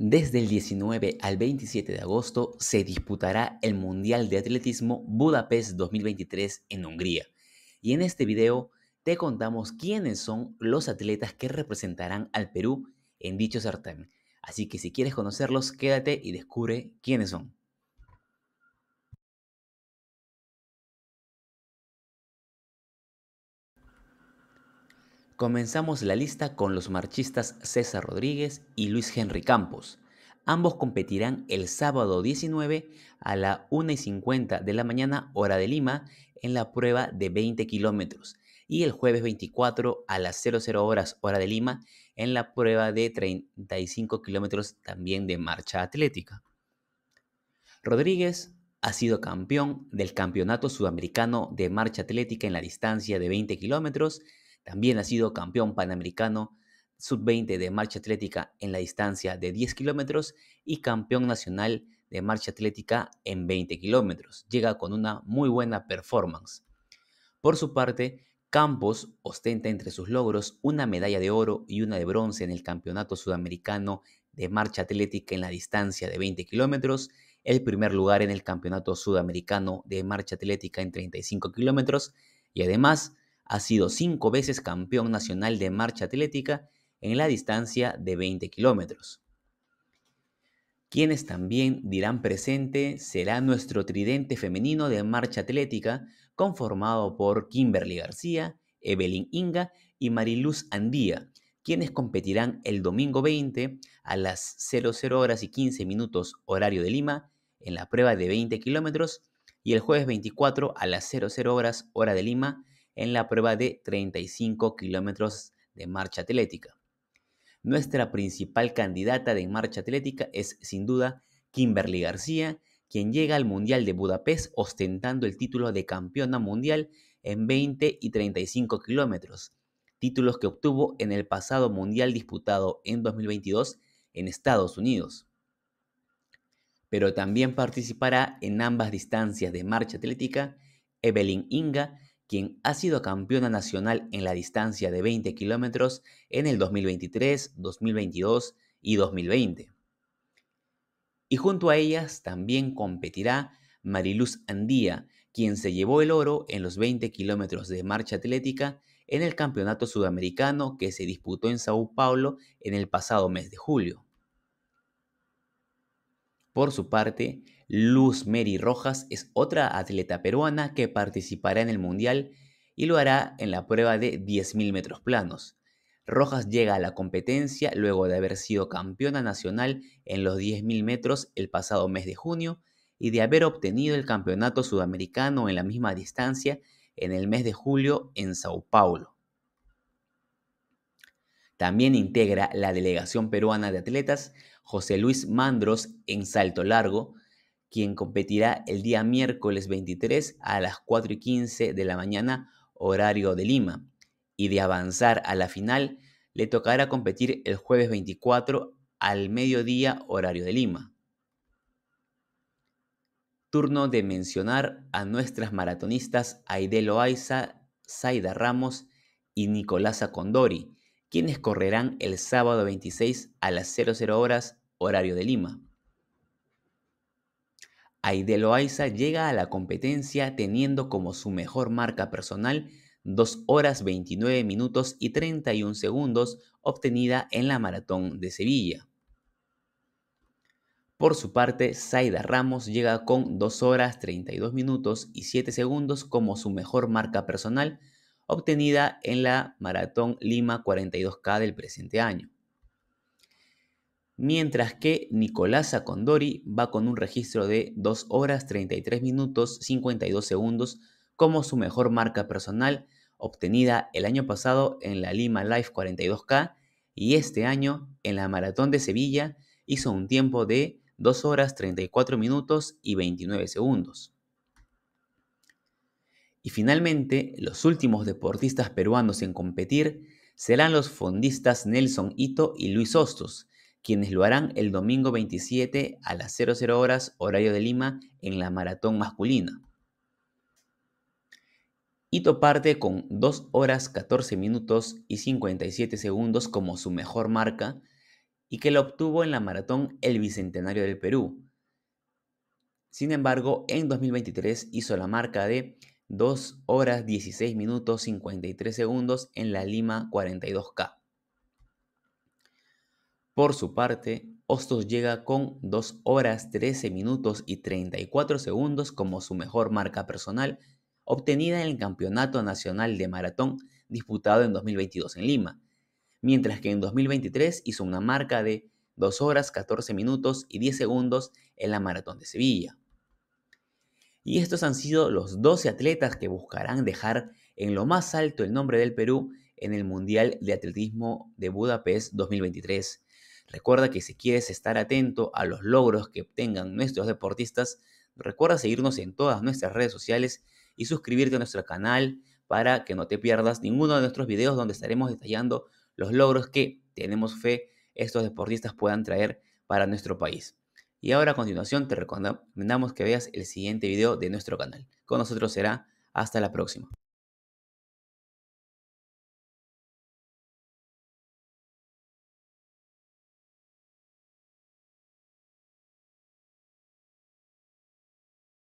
Desde el 19 al 27 de agosto se disputará el Mundial de Atletismo Budapest 2023 en Hungría. Y en este video te contamos quiénes son los atletas que representarán al Perú en dicho certamen. Así que si quieres conocerlos, quédate y descubre quiénes son. Comenzamos la lista con los marchistas César Rodríguez y Luis Henry Campos. Ambos competirán el sábado 19 a la 1 y 50 de la mañana hora de Lima en la prueba de 20 kilómetros y el jueves 24 a las 00 horas hora de Lima en la prueba de 35 kilómetros también de marcha atlética. Rodríguez ha sido campeón del Campeonato Sudamericano de Marcha Atlética en la distancia de 20 kilómetros también ha sido campeón panamericano sub-20 de marcha atlética en la distancia de 10 kilómetros y campeón nacional de marcha atlética en 20 kilómetros. Llega con una muy buena performance. Por su parte, Campos ostenta entre sus logros una medalla de oro y una de bronce en el Campeonato Sudamericano de Marcha Atlética en la distancia de 20 kilómetros, el primer lugar en el Campeonato Sudamericano de Marcha Atlética en 35 kilómetros y además ha sido cinco veces campeón nacional de marcha atlética en la distancia de 20 kilómetros. Quienes también dirán presente será nuestro tridente femenino de marcha atlética conformado por Kimberly García, Evelyn Inga y Mariluz Andía, quienes competirán el domingo 20 a las 00 horas y 15 minutos horario de Lima en la prueba de 20 kilómetros y el jueves 24 a las 00 horas hora de Lima en la prueba de 35 kilómetros de marcha atlética. Nuestra principal candidata de marcha atlética es sin duda Kimberly García, quien llega al Mundial de Budapest ostentando el título de campeona mundial en 20 y 35 kilómetros, títulos que obtuvo en el pasado Mundial disputado en 2022 en Estados Unidos. Pero también participará en ambas distancias de marcha atlética Evelyn Inga, quien ha sido campeona nacional en la distancia de 20 kilómetros en el 2023, 2022 y 2020. Y junto a ellas también competirá Mariluz Andía, quien se llevó el oro en los 20 kilómetros de marcha atlética en el Campeonato Sudamericano que se disputó en Sao Paulo en el pasado mes de julio. Por su parte, Luz Mary Rojas es otra atleta peruana que participará en el Mundial y lo hará en la prueba de 10.000 metros planos. Rojas llega a la competencia luego de haber sido campeona nacional en los 10.000 metros el pasado mes de junio y de haber obtenido el campeonato sudamericano en la misma distancia en el mes de julio en Sao Paulo. También integra la delegación peruana de atletas José Luis Mandros en salto largo, quien competirá el día miércoles 23 a las 4 y 15 de la mañana, horario de Lima. Y de avanzar a la final, le tocará competir el jueves 24 al mediodía, horario de Lima. Turno de mencionar a nuestras maratonistas Aide Loaiza, Zaida Ramos y Nicolasa Condori, quienes correrán el sábado 26 a las 00 horas horario de Lima. Aidelo Loaiza llega a la competencia teniendo como su mejor marca personal 2 horas 29 minutos y 31 segundos obtenida en la maratón de Sevilla. Por su parte, Zaida Ramos llega con 2 horas 32 minutos y 7 segundos como su mejor marca personal obtenida en la Maratón Lima 42K del presente año. Mientras que Nicolás Condori va con un registro de 2 horas 33 minutos 52 segundos como su mejor marca personal obtenida el año pasado en la Lima Live 42K y este año en la Maratón de Sevilla hizo un tiempo de 2 horas 34 minutos y 29 segundos. Y finalmente, los últimos deportistas peruanos en competir serán los fondistas Nelson Ito y Luis Hostos, quienes lo harán el domingo 27 a las 00 horas horario de Lima en la maratón masculina. Ito parte con 2 horas 14 minutos y 57 segundos como su mejor marca y que lo obtuvo en la maratón El Bicentenario del Perú. Sin embargo, en 2023 hizo la marca de 2 horas 16 minutos 53 segundos en la Lima 42K. Por su parte, Hostos llega con 2 horas 13 minutos y 34 segundos como su mejor marca personal obtenida en el Campeonato Nacional de Maratón disputado en 2022 en Lima, mientras que en 2023 hizo una marca de 2 horas 14 minutos y 10 segundos en la Maratón de Sevilla. Y estos han sido los 12 atletas que buscarán dejar en lo más alto el nombre del Perú en el Mundial de Atletismo de Budapest 2023. Recuerda que si quieres estar atento a los logros que obtengan nuestros deportistas, recuerda seguirnos en todas nuestras redes sociales y suscribirte a nuestro canal para que no te pierdas ninguno de nuestros videos donde estaremos detallando los logros que tenemos fe estos deportistas puedan traer para nuestro país. Y ahora a continuación te recomendamos que veas el siguiente video de nuestro canal. Con nosotros será hasta la próxima.